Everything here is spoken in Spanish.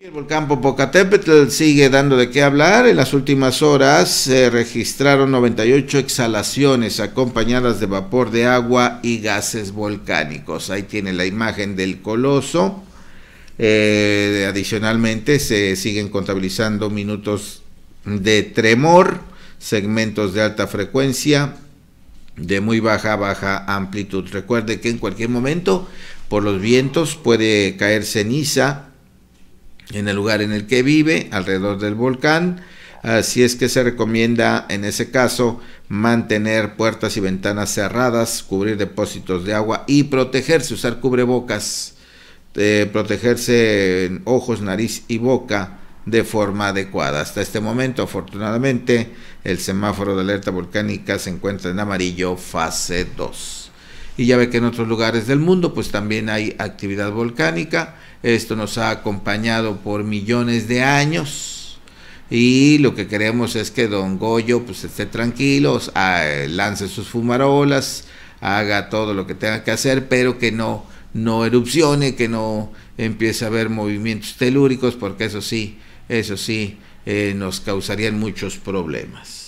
el volcán Popocatépetl sigue dando de qué hablar. En las últimas horas se registraron 98 exhalaciones acompañadas de vapor de agua y gases volcánicos. Ahí tiene la imagen del coloso. Eh, adicionalmente se siguen contabilizando minutos de tremor, segmentos de alta frecuencia, de muy baja a baja amplitud. Recuerde que en cualquier momento por los vientos puede caer ceniza en el lugar en el que vive, alrededor del volcán. Así es que se recomienda en ese caso mantener puertas y ventanas cerradas, cubrir depósitos de agua y protegerse, usar cubrebocas, eh, protegerse en ojos, nariz y boca de forma adecuada. Hasta este momento, afortunadamente, el semáforo de alerta volcánica se encuentra en amarillo fase 2 y ya ve que en otros lugares del mundo pues también hay actividad volcánica. Esto nos ha acompañado por millones de años y lo que queremos es que don Goyo pues esté tranquilo, ah, lance sus fumarolas, haga todo lo que tenga que hacer, pero que no no erupcione, que no empiece a haber movimientos telúricos, porque eso sí, eso sí, eh, nos causarían muchos problemas.